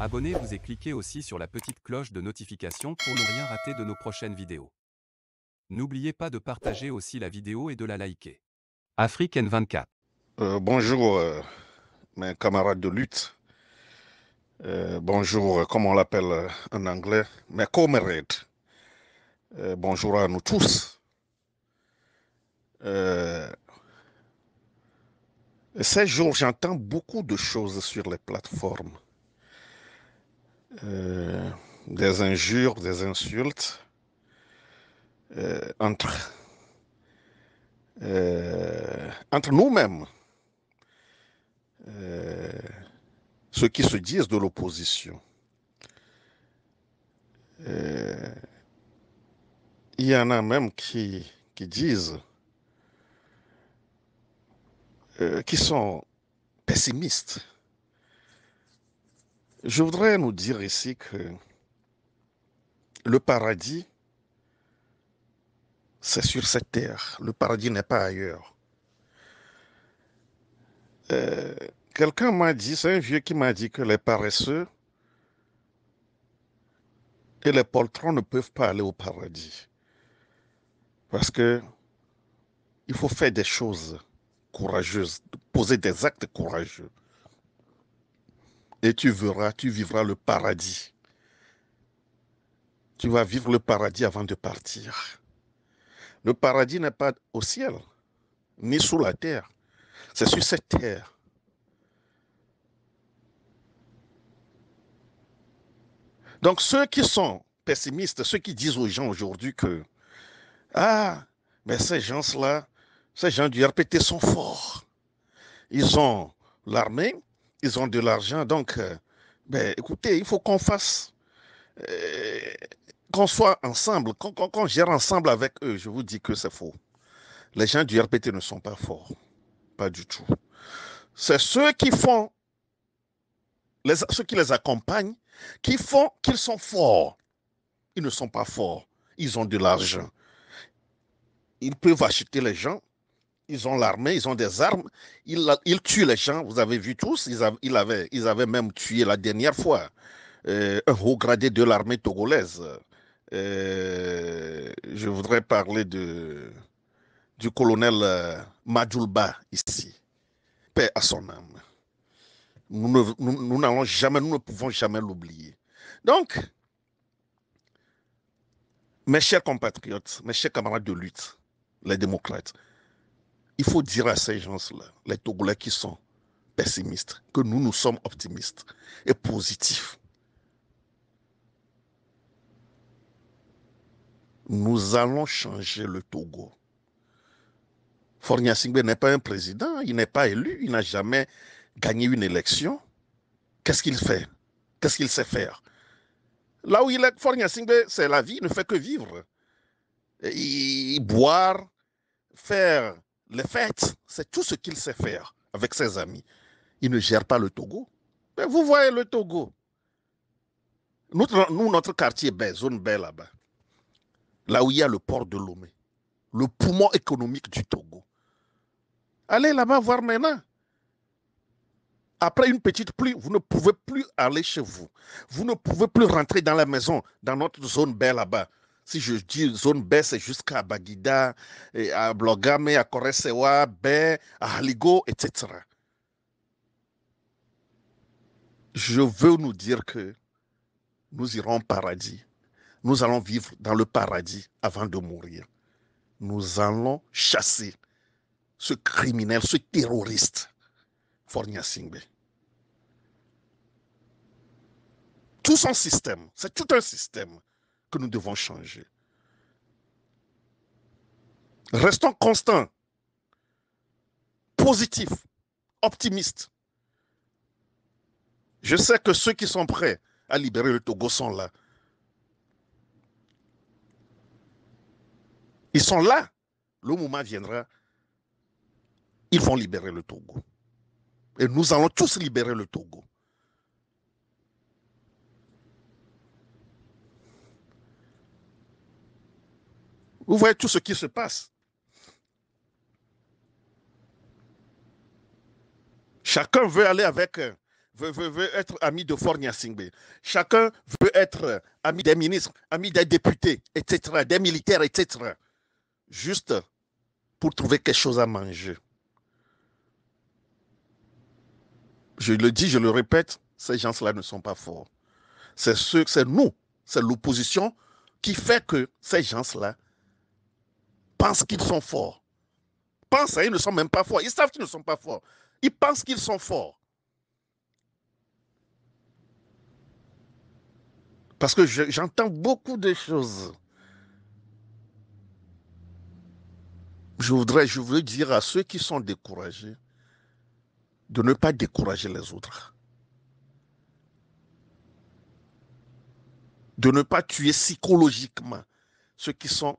Abonnez-vous et cliquez aussi sur la petite cloche de notification pour ne rien rater de nos prochaines vidéos. N'oubliez pas de partager aussi la vidéo et de la liker. Afrique N24. Euh, bonjour euh, mes camarades de lutte. Euh, bonjour, comment on l'appelle en anglais Mes comrades. bonjour à nous tous. ces jours, j'entends beaucoup de choses sur les plateformes. Euh, des injures, des insultes euh, entre, euh, entre nous-mêmes, ceux qui se disent de l'opposition. Il y en a même qui, qui disent, qui sont pessimistes je voudrais nous dire ici que le paradis, c'est sur cette terre. Le paradis n'est pas ailleurs. Euh, quelqu'un m'a dit, c'est un vieux qui m'a dit que les paresseux et les poltrons ne peuvent pas aller au paradis. Parce que il faut faire des choses courageuses, poser des actes courageux et tu verras, tu vivras le paradis. Tu vas vivre le paradis avant de partir. Le paradis n'est pas au ciel, ni sous la terre. C'est sur cette terre. Donc ceux qui sont pessimistes, ceux qui disent aux gens aujourd'hui que, ah, mais ces gens-là, ces gens du RPT sont forts. Ils ont l'armée, ils ont de l'argent. Donc, euh, ben, écoutez, il faut qu'on fasse, euh, qu'on soit ensemble, qu'on gère ensemble avec eux. Je vous dis que c'est faux. Les gens du RPT ne sont pas forts. Pas du tout. C'est ceux qui font, les, ceux qui les accompagnent, qui font qu'ils sont forts. Ils ne sont pas forts. Ils ont de l'argent. Ils peuvent acheter les gens ils ont l'armée, ils ont des armes, ils, tuent les gens, vous avez vu tous, ils, avaient, ils avaient, même tué la dernière fois euh, un haut gradé de l'armée togolaise. Euh, je voudrais parler du colonel euh, Majulba ici. Paix à son âme. Nous jamais, nous ne pouvons jamais l'oublier. Donc, mes chers compatriotes, mes chers camarades de lutte, les démocrates, il faut dire à ces gens-là, les Togolais qui sont pessimistes, que nous, nous sommes optimistes et positifs. Nous allons changer le Togo. Fornia Singbe n'est pas un président, il n'est pas élu, il n'a jamais gagné une élection. Qu'est-ce qu'il fait Qu'est-ce qu'il sait faire Là où il est, Fornia Singbe, c'est la vie, il ne fait que vivre. il boire, faire les fêtes, c'est tout ce qu'il sait faire avec ses amis. Il ne gère pas le Togo. Mais vous voyez le Togo. Notre, nous, notre quartier zone belle là-bas, là où il y a le port de Lomé, le poumon économique du Togo. Allez là-bas voir maintenant. Après une petite pluie, vous ne pouvez plus aller chez vous. Vous ne pouvez plus rentrer dans la maison, dans notre zone belle là-bas. Si je dis zone B, c'est jusqu'à Bagida, à Blogame, à Koresewa, B, à Haligo, etc. Je veux nous dire que nous irons au paradis. Nous allons vivre dans le paradis avant de mourir. Nous allons chasser ce criminel, ce terroriste, Fornia Singbe. Tout son système, c'est tout un système que nous devons changer. Restons constants, positifs, optimistes. Je sais que ceux qui sont prêts à libérer le Togo sont là. Ils sont là. Le moment viendra. Ils vont libérer le Togo. Et nous allons tous libérer le Togo. Vous voyez tout ce qui se passe. Chacun veut aller avec, euh, veut, veut, être ami de Fornia Singbe. Chacun veut être euh, ami des ministres, ami des députés, etc., des militaires, etc. Juste pour trouver quelque chose à manger. Je le dis, je le répète, ces gens-là ne sont pas forts. C'est ceux, c'est nous, c'est l'opposition qui fait que ces gens-là pensent qu'ils sont forts. Pensent, hein, ils ne sont même pas forts. Ils savent qu'ils ne sont pas forts. Ils pensent qu'ils sont forts. Parce que j'entends beaucoup de choses. Je voudrais, je voudrais dire à ceux qui sont découragés de ne pas décourager les autres. De ne pas tuer psychologiquement ceux qui sont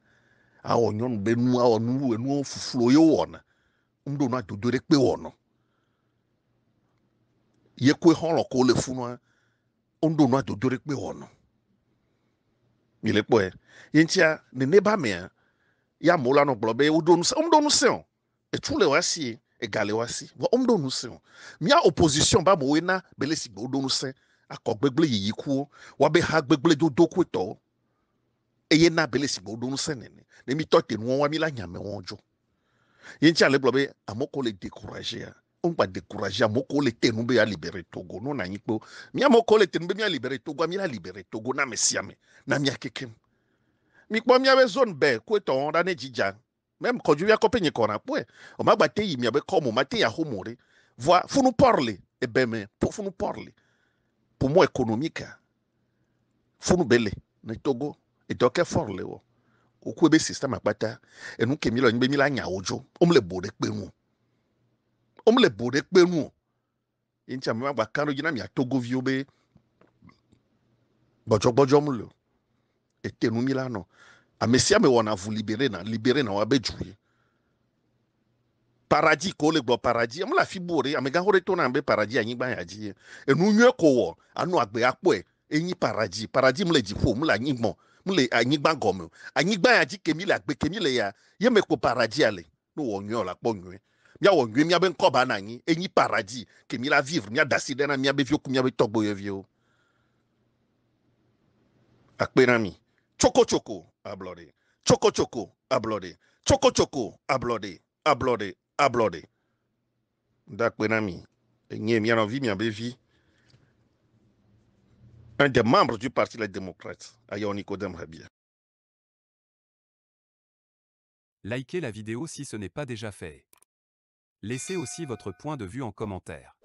awɔ nyɔnu be nu awɔ nu enua fufuro ye wɔna ŋɖo nua dodo ɖe kpe wɔna ye koe xɔlɔ ko le funua ŋɖo nua dodo ɖe kpe wɔna mi le kpɔe ye ŋutia nene ba mea ya amewo la nɔ gblɔ be woɖo nu se woɖo nu se o etu le wa si ega le wa si vɔ woɖo nu se o mia opposition ba amewo na bele si gbe woɖo nu se akɔ gbegble yiyi kuwo wabe ha gbegble dodo koe tɔwo. eye na bele si go ɖom sene ne ne mi tɔ wa mi la nyame wɔn dzo ye ŋtsi ale le on pa amoko le te ya libere togo no na anyi kpe mi amoko le mi libere togo mi la libere togo na mesiame na na mia kekem mi kpɔ miabe zone bɛ ko etɔ wɔn ɖa ne dzidza même kɔdzovia kɔ penye kɔna kpɔe o ma gba te yi miabe mate ya humore, voa funu parler ebeme, ebe me funu parler pour moi économique funu ne togo idɔkɛ fɔr le wɔ woku ebe sistema kpata enu kemi mi lɔ anyi la nya wo dzo wo mi le bo ɖe kpe nu wo le bo ɖe kpe nu ye ŋutsi ame ma gba ka ɖo na mia togoviwo be gbɔdzɔgbɔdzɔ mu le ete nu mi la nɔ ame sia me wɔna vu libere na libere na wa be dzu ye paradis ko le gbɔ paradis ame le afi bo ɖe amegaxo ɖe tona be paradis anyigba ya dzi enu nyuie ko wɔ anɔ agbe akpɔe enyi paradis paradis mu le dziƒo mu le anyigbɔn mle anyigba gɔme anyigba ya dzi kemi le agbe kemi le ya ye me kpo paradis le ne wɔ nyuie wòle akpɔ nyuie miawɔ nyuie miabe ŋkɔ ba na anyi enyi paradis kemi la vivre miada si ɖe na miabe viwo ku miabe tɔgboyeviwo akpe na mi tsokotsoko ablɔde tsokotsoko ablɔde tsokotsoko ablɔde ablɔde ablɔde da akpe na mi enyi mianɔvi e, miabe vi. un des membres du Parti Les Démocrates, y Damhabia. Likez la vidéo si ce n'est pas déjà fait. Laissez aussi votre point de vue en commentaire.